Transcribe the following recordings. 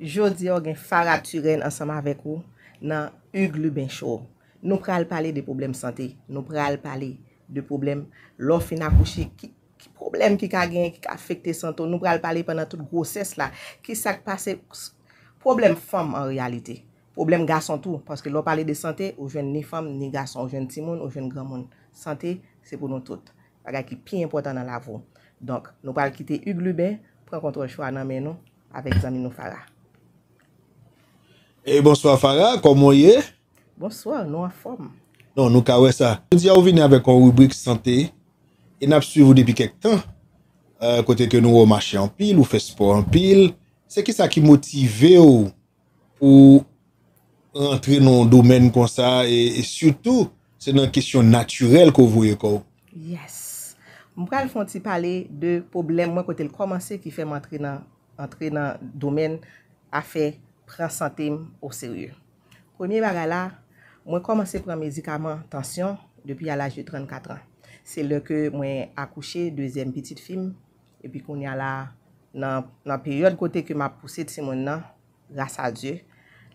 Jodi yo gen Farah Turen ansama vek ou nan Uglu Benchou. Nou pral pale de problem sante. Nou pral pale de problem lof in akouche. Ki problem ki ka gen, ki ka afekte sante ou. Nou pral pale panan tout gosese la. Ki sak pase problem fom en realite. Problem gason tou. Paske lou pale de sante ou jen ni fom ni gason. Ou jen timoun, ou jen gramoun. Sante se pou nou tout. Aga ki pi importan nan lavo. Donk nou pral kite Uglu Benchou. Pren kontro chou ananmen nou avèk zami nou Farah. E bonsoy Farah, komon ye? Bonsoy, nou a fom. Nou, nou ka we sa. Mwen di a ou vini avek an rubrik sante, en ap suy vou depi kek tan, kote ke nou ou mache an pil, ou fespo an pil, se ki sa ki motive ou, ou rentre nan domen kon sa, e soutou, se nan kisyon naturel ko vou ye kon. Yes. Mwen kal fonte pale de problem, mwen kote l komanse ki fèm rentre nan domen, afe kwenye, pren santim ou serye. Kwenye bagala, mwen komanse kwen mezikaman tansyon depi alaj de 34 an. Se lè ke mwen akouche dezem petit film epi kwenye ala nan peryote kote ke mwen apouse ti moun nan rasa diyo,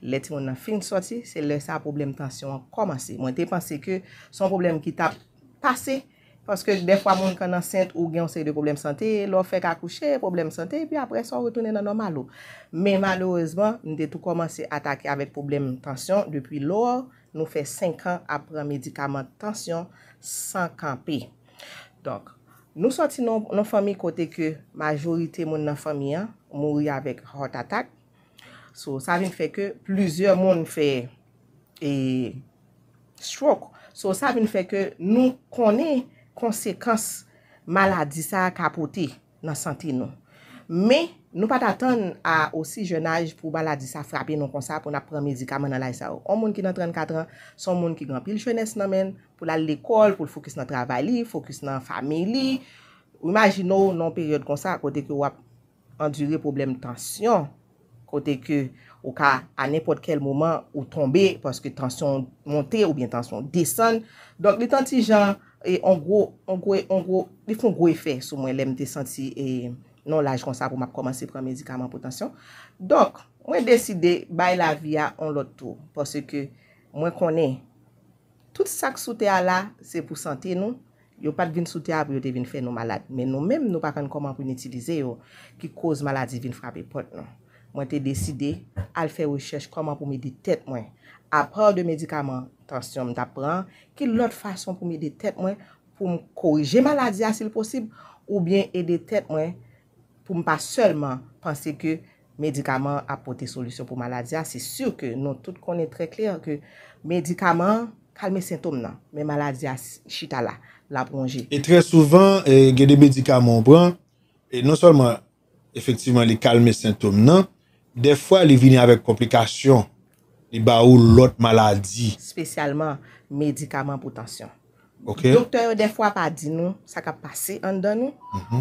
lè ti moun nan fin soti, se lè sa problem tansyon komanse. Mwen te panse ke son problem ki ta pase Paske de fwa moun kanan sent ou gen on se de problem sante, lor fek akouche, problem sante, pi apre son retounen nan normal ou. Men malourezman, nou de tou komanse atake avèk problem tansyon, depi lor nou fe 5 an apren medikaman tansyon, 5 an pe. Donk, nou soti nan fami kote ke majorite moun nan fami an, mouri avèk hot atak, sou sa vin feke, pluzye moun fe, e stroke, sou sa vin feke nou konen konsekans maladi sa kapote nan sante nou. Me, nou pat atan a osi jenaj pou maladi sa frape nou konsa pou nan pran medika manan la y sa ou. On moun ki nan 34 an, son moun ki gampil jenese nan men, pou la l'ekol, pou l'fokus nan travay li, fokus nan fami li. Imaginou nan peryode konsa kote ke ou ap endure problem tansyon, kote ke ou ka an epot kel mouman ou tombe paske tansyon monte ou bien tansyon desen. Donk, li tanti jan... E yon gro, yon gro, yon gro, li foun gro efè sou mwen lèm te senti e non laj kon sa pou map komanse premedikaman potansyon. Donk, mwen deside bay la viya on loto. Pwosè ke mwen konen, tout sa k sou te ala, se pou senti nou, yon pat vin sou te ala pou yon te vin fè nou malade. Men nou mèm nou pa kan koman pou n'utilize yo, ki koz malade vin frapi pot nou. Mwen te deside al fè wèchech koman pou mi di tèt mwen. apre de medikaman, tan si yon m da pran, ki lot fasyon pou m ide tet mwen, pou m korije maladya si l posib, ou bien ide tet mwen, pou m pa selman, panse ke medikaman apote solusyon pou maladya, se syur ke nou tout konen tre kler, ke medikaman kalme sintoum nan, me maladya non. chita la, la pranje. E tre souvan, eh, ge de medikaman m pran, e non solman, efektivman li kalme sintoum nan, defwa li vini avek komplikasyon, Ni ba ou lot maladi. Spesyalman, medikaman pou tansyon. Ok. Dokter mhm. non mhm. mhm. yo defwa pa di nou, sa ka pase an dan nou,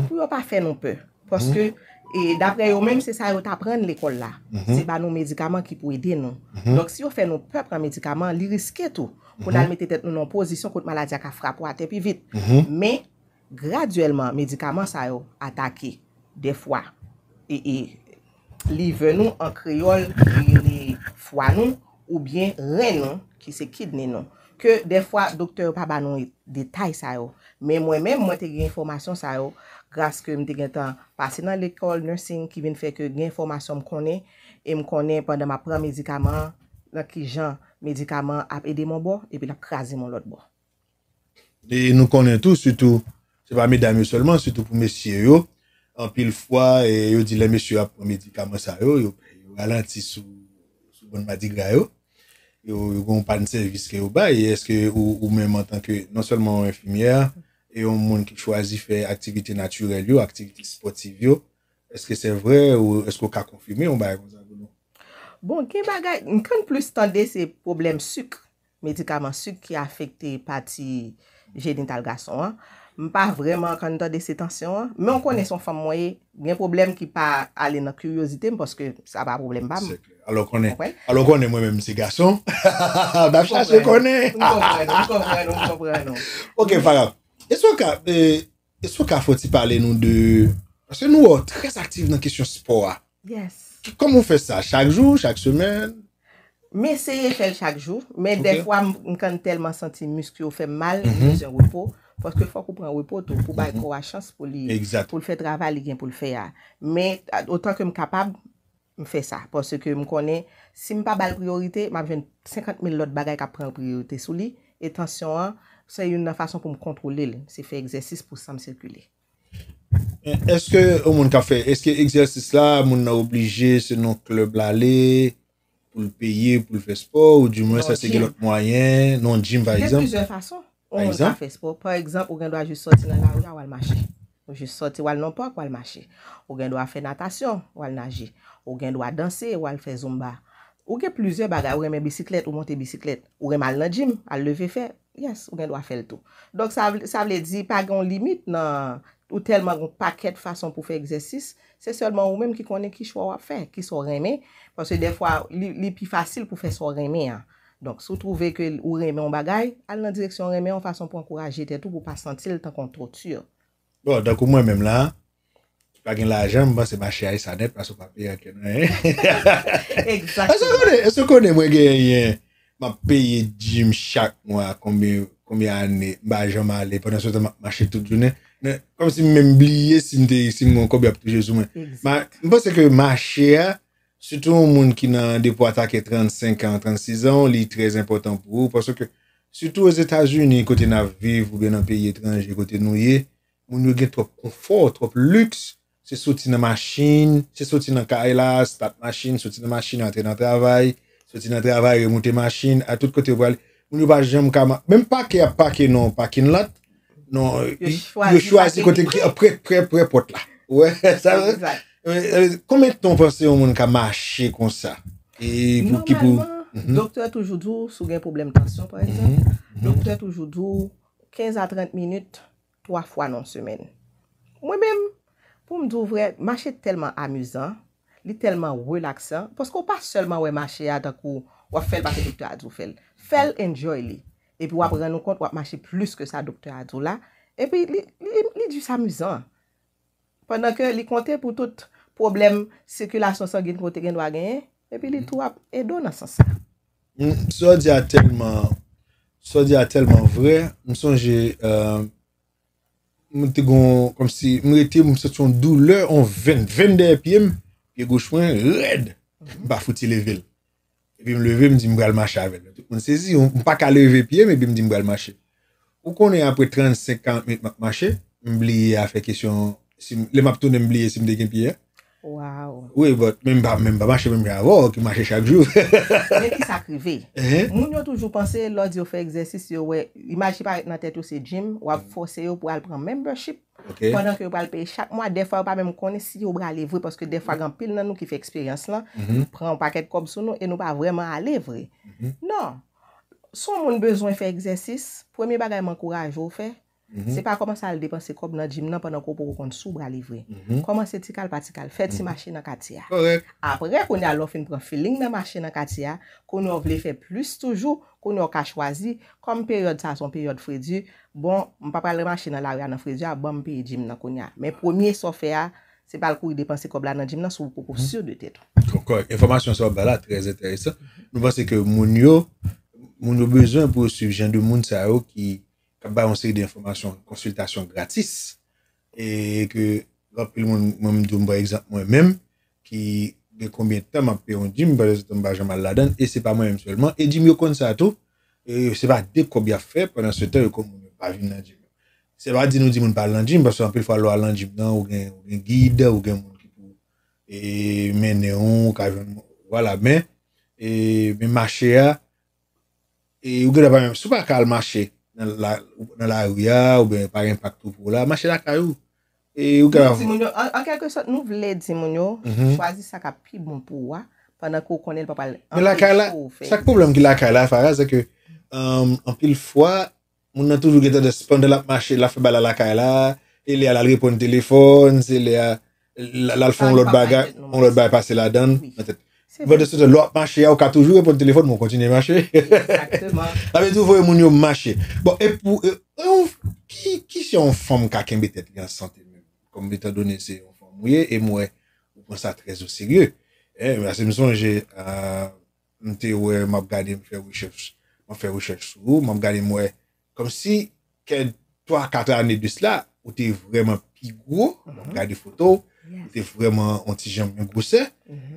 pou yo pa fen nou pe. Poske, e dapre yo men, se sa yo ta pren l'ekol la, se ba nou medikaman ki pou ede nou. Dok si yo fen nou pe pren medikaman, li riske tou, pou nan metetet nou nan posisyon kout maladi a ka fra pou ate pi vit. Men, graduelman, medikaman sa yo atake defwa. Li ven nou an kriol li fwa nou ou byen ren nou ki se kidnen nou. Ke defwa doktor ou paba nou detay sa yo. Men mwen men mwen te gen informasyon sa yo grase ke mwen te gen tan pase nan l'ekol nursing ki vin fe ke gen informasyon m konen e m konen pandan m apren medikaman la ki jan medikaman ap edi mon bo epi la krasi mon lot bo. E nou konen tou sütou se pa medan yo solman sütou pou mesye yo an pil fwa e yo di len mesye yo apren medikaman sa yo yo alanti sou bon madi gra yo, yo goun pan servis ke yo bay, e eske ou mèm an tanke, non selman ou enfimiè, e yon moun ki chwazi fè aktivite naturel yo, aktivite sportiv yo, eske se vre ou eske ou ka konfimi, yon bay kon zavou nou. Bon, ki bagay, nkèn plou stolde se problem suk, medikaman suk ki afekte pati... genital gason, m pa vreman kandida de se tansyon, men konen son fam mwen, mwen problem ki pa ale nan kuryozite, m poske sa ba problem pa m. Alon konen mwen men msi gason, bap chan se konen. M kon prenon, m kon prenon. Ok, Faraf, eswe ka foti pale nou de, se nou ou trez aktif nan kesyon spor, komon fe sa, chak jou, chak semen, Men seye fèl chak jou, men de fwa m kan telman senti muskyo fè mal, m wèzè wèpo, fòske fò kou prè wèpo, tou pou bè kou wè chans pou li, pou l fè draval, li gen pou l fè ya. Men, otan ke m kapab, m fè sa, pòsè ke m konè, si m pa bè l priorite, m avè 50 mil lot bagay ka prè l priorite sou li, etansyon an, se yon nan fason pou m kontroule li, se fè egzèsis pou sa m sèkule. Est-ce que, ou moun ta fè, est-ce ki egzèsis la, m pou l'peye, pou l'fespo, ou di mwen sa sege lòt mwayen, non jim, vaizan. Yon plizye fason, ou mwen la fespo. Par ekzamp, ou gen do a jist soti nan la ouja, ou al mache. Ou jist soti, ou al nanpok, ou al mache. Ou gen do a fè natasyon, ou al nage. Ou gen do a danse, ou al fè zumba. Ou gen plizye baga, ou gen men bisiklet, ou monte bisiklet. Ou gen mal nan jim, al leve fè. Yes, ou gen do a fè l'to. Donk sa vle di, pa gen on limite nan... ou telman ou paket fason pou fe egzesis, se solman ou menm ki konen ki chwa wap fe, ki sou reme, pose de fwa li pi fasil pou fe sou reme. Donk sou trove ke ou reme ou bagay, al nan direksyon reme ou fason pou ankoraje te tou pou pa sentil tan kon trotur. Bon, dan kou mwen menm la, ki pagin la jem, ba se ma che a yi sanet, pa sou pa pe yi a ken. E se konen mwen genye, ma peye jim chak mwa, konby ane, ba jem a le, ponen sou ta ma che toutoune, Kom si mwen bilye, si mwen kobye apite jezoumen. Mwen seke ma chè, soutou moun ki nan depo atake 35 an, 36 an, li trez important pou, soutou os Etats-Unis, kote na viv, ou ben an peye tranje, kote nouye, moun yo gen trop konfor, trop lux, se soti nan maschin, se soti nan kailas, pat maschin, soti nan maschin an tre nan travay, soti nan travay remoute maschin, a tout kote wale, moun yo baje jen mwen kama. Mwen pa ke a pa ke non, pa kin lat, Non, yo chwa se kote ki apre apre apre pot la. Ouè, sa. Kome ton fase yon moun ka mache kon sa? Normalman, doktor toujou dou, sou gen problem tansyon, doktor toujou dou, 15 a 30 minute, 3 fwa nan semen. Ouè mèm, pou mdou vre, mache telman amuzan, li telman relaksan, posko pa selman ouè mache yadakou, wafel baka doktor adjou fel, fel enjoy li. epi wap gen nou kont wap mache plus ke sa dopte adou la, epi li di s'amuzan. Pendan ke li konten pou tout problem, mm-hmm. sekulasyon mm, son gen kote gen wagenye, epi li tou wap edon an s'ansan. Sò di a telman vre, msò jè, mwen te gon, mwen te mwen sò chon dou lè, on 20, 20 de epi em, e go chwen red, bafouti le vil. Bi m leve, m di m bral mache aven. M se zi, m pa ka leve piye, mi bi m di m bral mache. Ou konen apre 30-50 mi m mache, m bliye a fe kesyon, le map ton m bliye si m deken piye, Waw. Oui, but mèm bav mèm bav, mèm bav mèm bav avò, ki mèm mèm chè chakjou. Mèm ki sa krive. Moun yo toujou panse lòd yo fè egzersis yo wè, imajipa nan tèt yo se jim, wap fòse yo pou al pran mèmbranship, pwèndan ki yo pran pey chak, mwa defa yo pa mèm koni si yo pran alevre, pwòske defa gan pil nan nou ki fè eksperyans lan, nou pran paket kom sou nou, e nou pa vwèman alevre. Non, son moun bezon fè egzersis, premi bagay mèm kouraj yo fè, Mhm. se pa koman sa l depanse kob nan jim nan panan kou pou koun soubra livre koman mhm. se tikal patikal, fet si machin nan katia apre koun ya lo fin profiling nan machin nan katia, koun yo vle fe plus toujou, koun yo ka chwazi kom peryode sa, son peryode fredi bon, mpa palre machin nan laryan nan fredi, a bom pe jim nan koun ya men premier so fe a, se pa l kou depanse kob lan nan jim nan, sou pou koun sou de teton konkoy, informasyon so bala, trez enteresan mpase ke moun yo moun yo bezon pou sujendou moun sa yo ki ka ba yon seri de informasyon konsultasyon gratis, e ke, wapil moun moun mou moun moun moun moun moun moun moun, ki, gen konbyen tan ma peyon jim, ba jen moun moun moun moun moun moun, e se pa moun moun moun moun, e jim yo kon sa tou, e se va dek konbyen fe, penan se tan yo kon moun moun moun moun moun, pa vin nan jim. Se va di nou jim moun moun moun moun nan jim, ba se anpe lwa lwa lan jim nan, ou gen gida, ou gen moun ki pou, e men neon, wala men, e men machea, e ou gen apayon nan la ouya, ou ben pari mpaktou pou la. Mache lakay ou. E ou grav. Anke ke sot nou vle di se moun yo, fwazi mhm. saka pi boun pou wwa, pwana kou konen papal lakay ou fe. Sak pou blom ki lakay la fara, se ke anpil fwa, moun nan tou vle gretan de spande la mache euh, la febala lakay la, e li a la repon telefons, e li a la lfon lout bagay, lout bagay pase la dan, anpil fwa. Ve de sou te lòk mache, a ou ka toujou e pon telefon moun kontine mache. Exactement. A ve tou vwe moun yo mache. Bon, e pou, ki si yon fom kaken bete yon sante mwen? Kom bete donese yon fom mwen, e mwen mwen sa trez ou sirye. E, mwen se mson jè, mwen te wè, mwen fè wèchef, mwen fè wèchef sou, mwen fè wèchef mwen. Kom si, ke 3-4 ane disla, ou te vreman pi gwo, mwen fè di fotou, E te fwèman an ti jèm mèm kousè.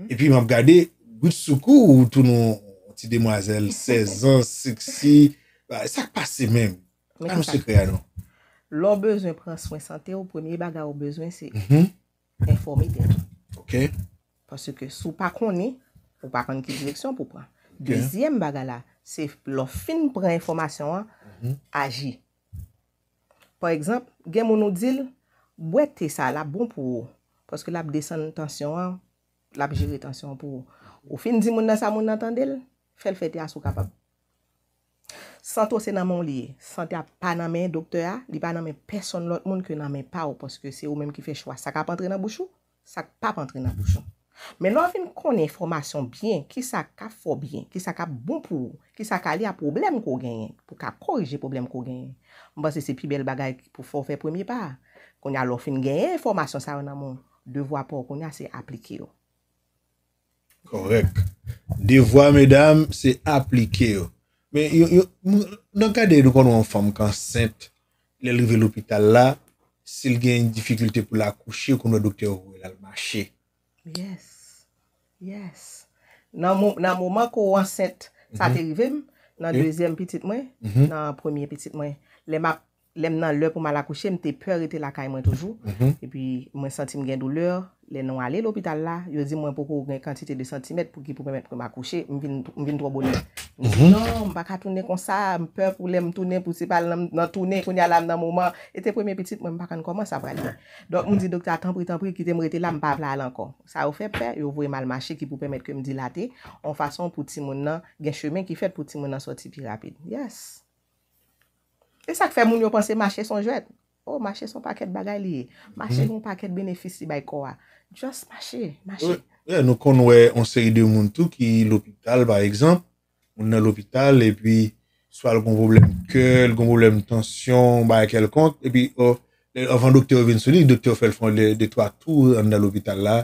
E pi mèm gade, gout soukou ou tou nou an ti demwazèl 16 ans, 6 ans, sa k pasè mèm. An nou sekre an nou. Lò bezwen pran swen santè, ou pounye baga ou bezwen, se informe ten. Pasè ke sou pa konè, ou pa konè ki direksyon pou pran. Dezyèm baga la, se lò fin pran informasyon an, mm-hmm. agi. Par ekzamp, gen moun nou dil, bwè te sa la bon pou ou. Paske lap desen tansyon an, lap jiri tansyon an pou ou. Ou fin di moun nan sa moun nan tan del, fel fete a sou kapab. Santose nan moun li, sante a pa nanmen dokte a, li pa nanmen person lot moun ki nanmen pa ou. Paske se ou menm ki fe chwa, sakap antre nan bouchou, sakap ap antre nan bouchou. Men lor fin konen formasyon byen, ki sakap fo byen, ki sakap bon pou, ki sakali a problem kou genyen. Pou kap korije problem kou genyen. Mban se se pi bel bagay pou fo fe premye pa, kon ya lor fin genyen formasyon sa yon nan moun. devwa pou akounya, se aplike yo. Korek. Devwa, medam, se aplike yo. Men, yon, yon, nan kade yon konon fom kan sent, le leve l'opital la, se yon gen yon difikulte pou la kouche, konon dokte yon kouye la l'mache. Yes. Yes. Nan mouman konon sent, sa te vivem, nan dezyen pitit mwen, nan premier pitit mwen, le map, Lem nan lè pou mal akouche, mte pèr etè lakay mwen toujou. Mhm. E pi mwen senti mgen douleur, lè nan wale l'hôpital la. Yo zi mwen pou kou gen kantite de sentimet pou ki pou pèmèt pou m akouche, m vin drò bolè. M di mhm. nan, m baka tounè kon sa, m pèr pou lè m tounè pou si pal nan tounè koun yalam nan mouman. E te premi petite mwen m bakan koman sa pralè. Donk m di doktor, tanpri tanpri, ki te m rete la, m papla alankon. Sa ou fe pè, yo vwe malmache ki pou pèmèt ke m dilate. On fason pou ti moun nan gen chemen ki f E sa k fè moun yo panse mache son jwet? Oh, mache son paket bagay mhm. li. Mache yon paket benefisi bay ko a. Djos mache, mache. Nou kon wè, on se yi de moun tou ki l'opital, bay ekzamp, moun nan l'opital, e pi, swa lgon problem ke, lgon problem tension, bay kel kont, oh, e pi, avan doktor vin sou li, doktor fè l'fon de to a tou, moun nan l'opital la,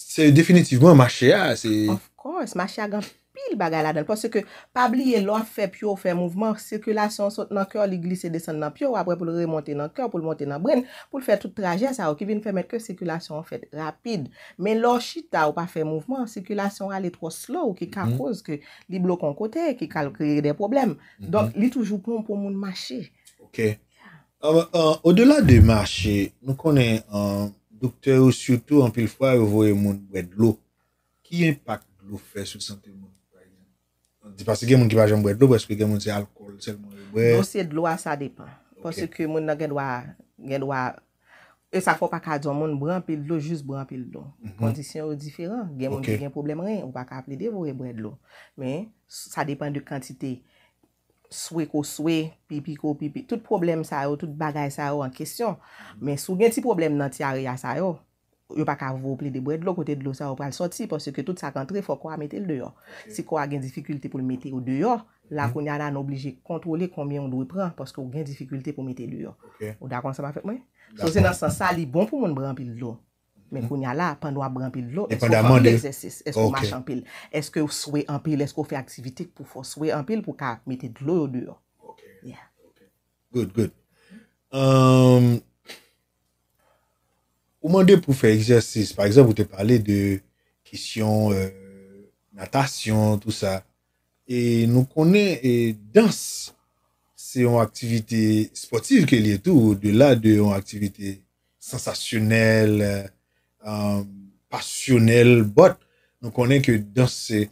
se definitivman mache a. Ah, of course, mache a gant. il bagal adan, pwos se ke pabliye lor fe pyo, fe mouvman, sirkulasyon sot nan kyo, li glise desan nan pyo, apre pou remonte nan kyo, pou remonte nan brin, pou fe tout traje, sa ou ki vi nfe met ke sirkulasyon fete rapide, men lor chita ou pa fe mouvman, sirkulasyon ale tro slow, ki ka fos ke li blokon kote, ki kal kreye de problem don li toujou kon pou moun machi ok, au delan de machi, nou konen doktè ou soutou an pil fwa vwoy moun wèd lò ki impak lò fè sou sante moun Di pasi gen moun ki vaje mbwèd lò, wè spè gen moun ti alkol, sel moun e wè... Ose non, dlo a sa depan. Pòsè ki moun nan gen dlo a, gen dlo a... E sa fò pa kajon moun bran pil lò, jous bran pil lò. Mhm. Kondisyon ou diferan. Gen moun ti gen problem ren, wè pa ka aple de vore mbwèd lò. Men, sa depan de kantite. Swe ko swe, pipi ko pipi. Tout problem sa yo, tout bagay sa yo an kesyon. Mhm. Men sou gen ti problem nan ti ari a sa yo... yo pa ka vople debwèd lo kote dlo sa wopal soti pwosè ke tout sa kantre fò kwa metèl deyo. Si kwa gen difikultè pou metèl deyo, la konya nan oblijè kontrole konmè yon dwi pran pwosè kwa gen difikultè pou metèl deyo. O da kon sa pa fèk mwen? Sò se nan san sa li bon pou moun brampil lo, men konya la, pandwa brampil lo, esk wou pran pou l'exersis, esk wou mâch anpil, esk wou swè anpil, esk wou fè aktivitik pou fò swè anpil pou ka metèl deyo yo deyo. Ok, ok, good, good um, Ou mande pou fè eksersis, par exemple, ou te pale de kisyon euh, natasyon, tout sa. E nou konen, e danse, se yon aktivite sportive ke li etou, ou de la de yon aktivite sensasyonel, euh, pasyonel, bot, nou konen ke danse.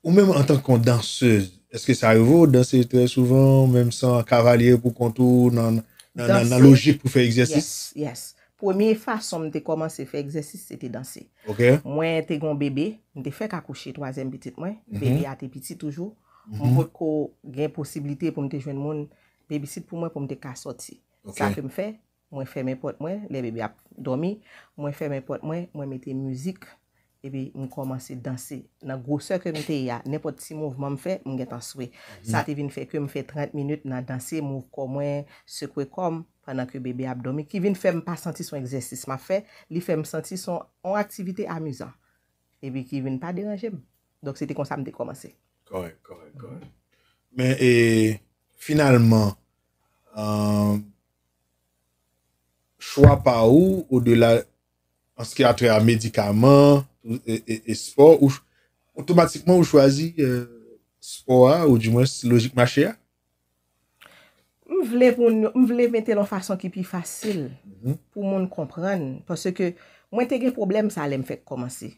Ou menm an tan kon danse, eske sa yon vou danse tre souvan, menm san, kavalye pou kontou, nan nan. Nan aloji pou fè egzèsis? Yes. Poumye fasyon mwen te komanse fè egzèsis, se te dansi. Ok. Mwen te gon bebe, mwen te fè kakouche toazèm mhm. bitit mwen, bebe a te biti toujou, mwen mhm. pot ko gen posibilite pou mwen te jwen moun, bebi sit pou mwen pou mwen te kasoti. Ok. Sa ke mwen fè, mwen fè mè pot mwen, le bebe a domi, mwen fè mè pot mwen, mwen mette müzik. Ebi, mwen komanse dansi. Na gwo sè ke mwen te ya, nepot si mouvman mwen fè, mwen gen tan souè. Sa te vin fè ke mwen fè 30 minout nan dansi, mwen komwen, se kwe kom, fè nan ke bebe abdome. Ki vin fè mwen pa santi son egzèsis. Ma fè, li fè mwen santi son an aktivite amizan. Ebi, ki vin pa deranje mwen. Dok, se te konsa mwen te komanse. Korek, korek, korek. Men, e, finalman, chwa pa ou, ou de la, anski atre a medikaman, e spor ou otomatikman ou chwazi spor a ou di mwen logik ma chè a? M vle mwen te lan fason ki pi fasil pou moun kompran parce ke mwen te gen problem sa ale m fèk komanse.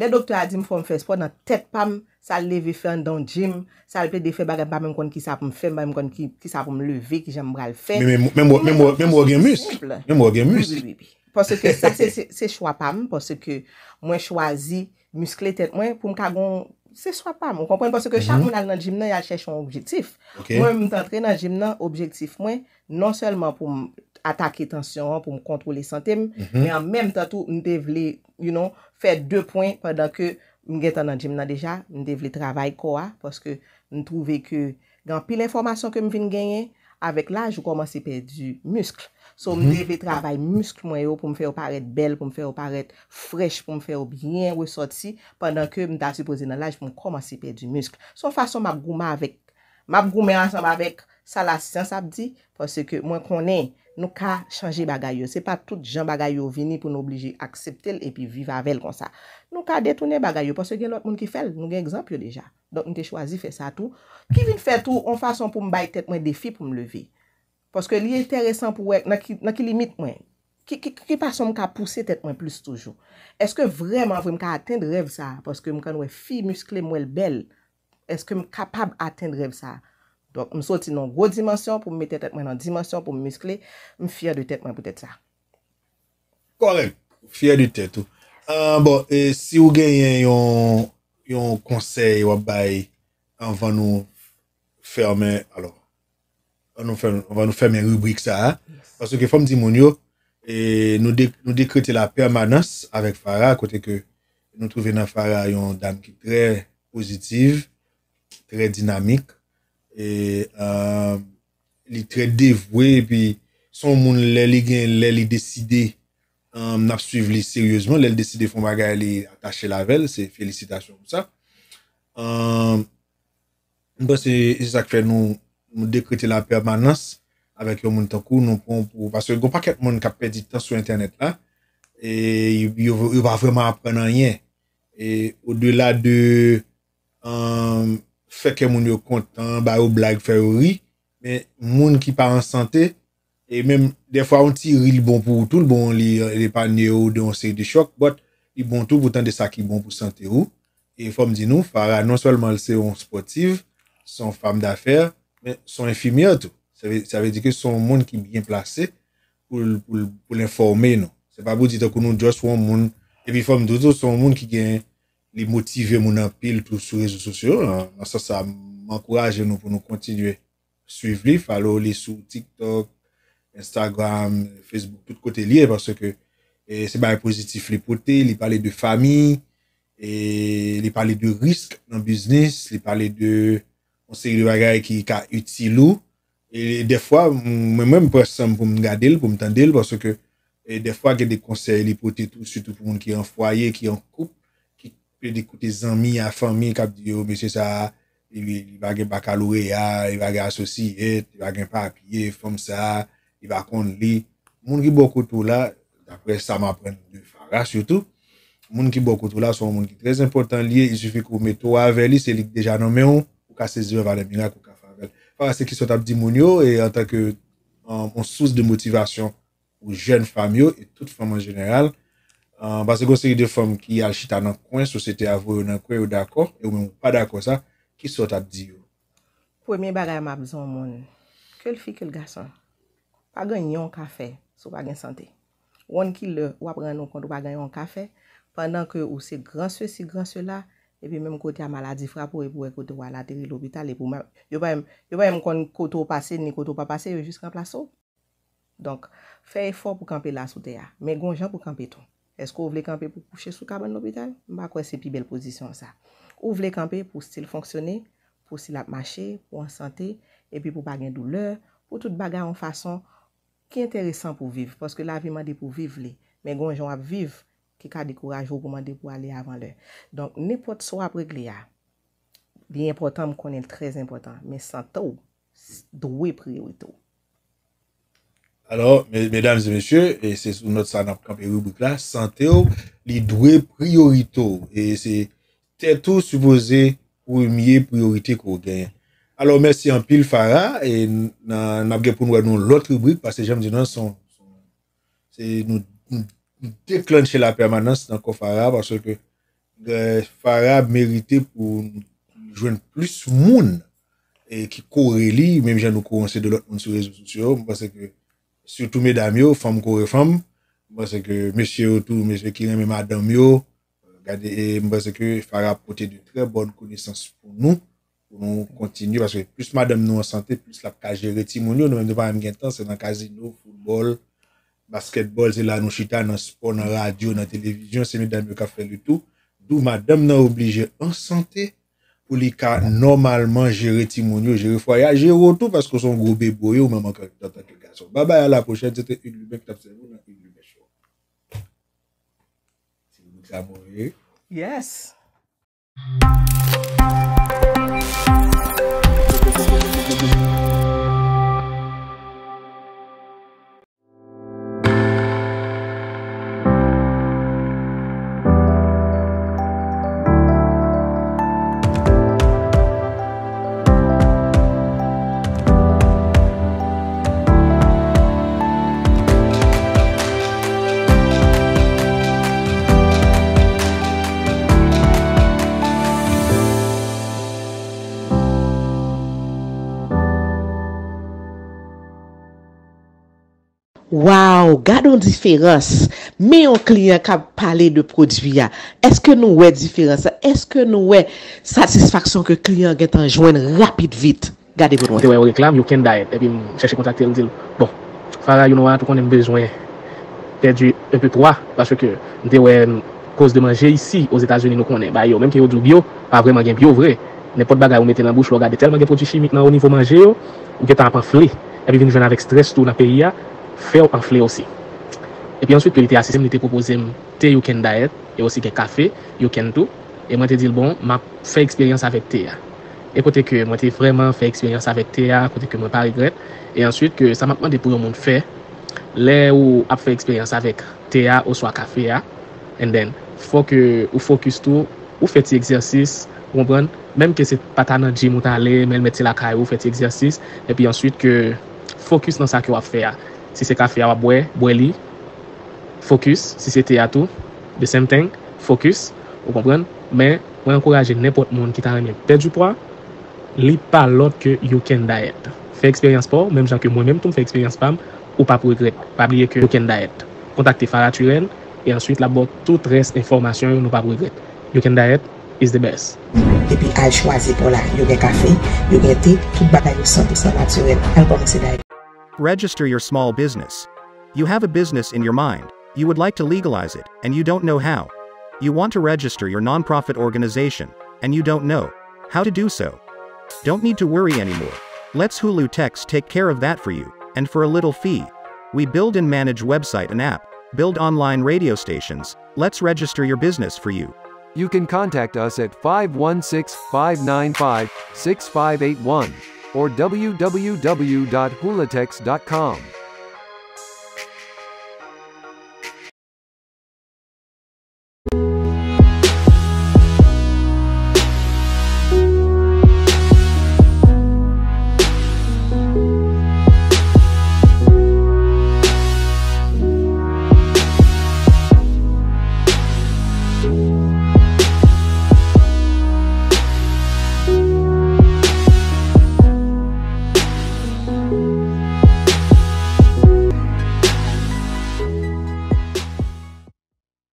Le doktor a di m fòm fè spor nan tèt pam sa ale ve fè an dan jim sa ale pè de fè bagèm bagèm kon ki sa pou m fèm bagèm kon ki sa pou m leve ki jèm bral fè Mèm wò gen musk? Mèm wò gen musk? Mèm wò gen musk? Pwese ke sa se swapam, pwese ke mwen chwazi muskletet mwen pou mkagon se swapam. Mwen kompwen pwese ke chak mwen mhm. al nan jimna yal chèchon objektif. Mwen mwen tantre nan jimna objektif mwen, non, non selman pou mwen atake tensyon, pou mwen kontrole santem, mhm. men an menm tatou mwen devle, you know, fè non, de pouen padan ke mwen getan nan jimna deja, mwen devle travay ko a, pwese ke mwen trouve ke yon pil informasyon ke mwen vin genye, avèk laj pou koman se perdi musk. So mde mhm. ve travay musk mwen yo pou mfe ou paret bel, pou mfe ou paret frech, pou mfe ou byen wè soti, pandan ke mda se pose nan laj pou mkoman se perdi musk. So fason mabgouman avèk, mabgoumen ansanm avèk, Sa la asisyen sa ap di, pou se ke mwen konen, nou ka chanje bagay yo. Se pa tout jan bagay yo vini pou nou obligi akseptel epi vive avel kon sa. Nou ka detounen bagay yo, pou se gen lout moun ki fel, nou gen ekzampyo deja. Donk mwen te chwazi fe sa tou. Ki vin fe tou, on fason pou mbay tet mwen defi pou mlevi. Pou se ke liye interesan pou wek, nan ki limit mwen. Ki pason mwen ka pousse tet mwen plus toujou. Eske vreman vwen mwen ka atend rev sa, pou se ke mwen kanwe fi muskle mwen bel, eske mwen kapab atend rev sa. m sou ti nan gwo dimansyon pou m metè tèt mwen nan dimansyon pou m miskle, m fia di tèt mwen pou tèt sa Korek fia di tèt ou ah, bon, si ou genyen yon yon konsey wabay an van nou ferme an van nou ferme rubrik sa paswè ke fòm di moun yo nou dekrete la permanans avèk Farah, kote ke nou trove nan Farah yon dam ki kre pozitiv, kre dinamik li tre devwe, pi son moun lè li gen lè li deside nap suiv li seryosman, lè li deside fon bagay li atache lavel, se felicitasyon moun sa. Mwen se sak fe nou, moun dekrete la permanans, avek yon moun tankou, nou pon pou, vase yon pa ket moun ka pedi tan sou internet la, yon pa vreman aprenan yon, yon pa vreman aprenan yon, yon pa vreman aprenan yon, yon pa vreman aprenan yon, yon pa vreman aprenan yon, yon pa vreman aprenan yon, fèkè moun yo kontan, ba yo blag fè ou ri, men moun ki pa an sante, e men, defwa an ti ri li bon pou ou tout, bon li, li pa ni yo, diyon se di chok, bot, li bon tout, boutan de sa ki bon pou sante ou, e fòm di nou, fara non swèlman lise yon sportive, son fam da fèr, men son enfimye non. ou tout, sa ve di ke son moun ki gen plase, pou l'informe nou, se pa bou di to konon jòs woun moun, epi fòm doutou, son moun ki gen plase, li motive moun apil pou sou rezo sosyon, an sa sa m'ankouraje nou pou nou kontinye suiv li, falo li sou TikTok, Instagram, Facebook, tout kote liye, parce ke e, se ba yon pozitif li pote, li pale de fami, e, li pale de risk nan biznes, li pale de konseyri bagay ki ka utilou, e defwa, mwen mwen mwen presem pou mwen gade l, pou mwen tande l, parce ke e, defwa gen de konseyri li pote, tout sou tout moun ki yon fwaye, ki yon koup, de koute zanmi a fami kap di yo mese sa, li bagen baka loure ya li bagen asosye, li bagen pa apye fom sa, li bagen kon li moun ki bokotou la dapre sa ma apren de fara surtout, moun ki bokotou la son moun ki trez importan li si fwe koume to ave li, se li dejanome ou pou ka sezye valemina pou ka fave fara se ki sot ap di moun yo en tanke moun sous de motivasyon pou jen fam yo et tout fam en general Basi kon se yi de fom ki yal chita nan kwen, sosete avro yo nan kwen yo dakon, yo mwen mwen pa dakon sa, ki sot at di yo. Pwemye bagay ma bzon moun, kel fi, kel gason, pa gen yon kafe, sou pa gen sante. Won ki le wapren nou konto pa gen yon kafe, pandan ke ou se gran se si gran se la, epi mwen mwen kote a maladi frapou, epi mwen kote wala teri l'obital, epi mwen mwen kote koto pase, ni koto pa pase, yo jis kran plaso. Donk, fey efor pou kampe la sote ya, men kon jan pou kampe ton. Esko ou vle kampe pou pouche sou kabon l'opital? Mba kwen se pi bel pozisyon sa. Ou vle kampe pou sil fonksyone, pou sil ap mache, pou ansante, epi pou bagen douleur, pou tout bagan an fason ki enteresan pou vive. Poske la vi mande pou vive li, men gonjou ap vive, ki ka di kouraj ou pou mande pou ale avan le. Donk, ne pot so ap re kli a. Di impotant m konen, trez impotant. Men san tou, dwe priyo tou. Alors, mesdames et messieurs, et c'est sous notre sanap et rubrique-là, santé ou li doué priorito, et c'est tout supposé pour mieux priorité qu'on gagne. Alors, merci en pile, Farah, et n'abgèpoun wè nou l'autre rubrique, parce que j'aime dînen son... c'est nou déclenche la permanence d'encore Farah, parce que euh, Farah mérite pou jwen plus moun et ki kore li, mèm jè nou korense de l'autre moun sur les réseaux sociaux, parce que Soutou mèdame yo, fèm kore fèm, mwen seke mèche otou, mèche kirem, mè madame yo, mwen seke fè rapote de trè bon kounisans pou nou, pou nou kontinu. Paske plus madame nou an sante, plus la kajer eti moun yo, nou mèm nou pa an gen tan, se nan kazino, football, basketball, se la nou chita, nan sport, nan radio, nan televizyon, se mèdame yo ka fè loutou. Dou madame nou oblige an sante. pou li ka normalman jere timonyo, jere fwaya, jere ou tou, paskou son groube boye, ou mèman kakita tanke gason. Ba bay, a la pochène, c'ete Igribe, kakite apsevou, na Igribe chou. Se yon ka mouye. Yes! Ou gade yon diferans Me yon kliyen ka pale de prodju ya Eske nou we diferans Eske nou we satisfakson Ke kliyen gen tanjwen rapit vit Gade bon Fara yon nou a tou konen bejwen Perdi unpe 3 Paswe ke nou te we Kos de manje isi Os Etats-Unis nou konen Mwen ke yon dou bio Nen pot bagay ou mette nan bouch Lo gade telman gen prodju chimik Ou gen tanpan fle Ebi vin jwene avek stres tou na peyi ya fè ou anflè osi. E pi answit ke li te asistem, li te popozem te yu ken da et, e osi ke kafe, yu ken tou, e mwen te dil bon, mwen fè eksperyans avèk te ya. E kote ke mwen te vreman fè eksperyans avèk te ya, kote ke mwen pa regret, e answit ke sa mèkman de pou yon moun fè, le ou ap fè eksperyans avèk te ya ou swa kafe ya, and then, fò ke ou fòkus tou, ou fè ti eksersis, mèm ke se pata nan jim ou tan le, mèl meti la kaj ou fè ti eksersis, e pi answit ke fòkus Si se kafe a wabwe, wabwe li. Fokus. Si se te atou, de semten, fokus. Ou kompren. Men, woy ankouraje nepot moun ki tan reme perdi pwa. Li pa lot ke You Can Diet. Fe eksperyans po, menm jan ke mwen menm tou m fe eksperyans pam. Ou pa progret. Pa blye ke You Can Diet. Kontakte Farat Yuren. E answit la bot tout res informasyon ou nou pa progret. You Can Diet is the best. Depi a chwazi pou la You Can Cafe, You Can Tea, tout bata yon senti Farat Yuren, alpon se diet. Register your small business. You have a business in your mind, you would like to legalize it, and you don't know how. You want to register your nonprofit organization, and you don't know how to do so. Don't need to worry anymore. Let's Hulu Techs take care of that for you, and for a little fee. We build and manage website and app, build online radio stations, let's register your business for you. You can contact us at 516 595 6581 or www.hulatex.com.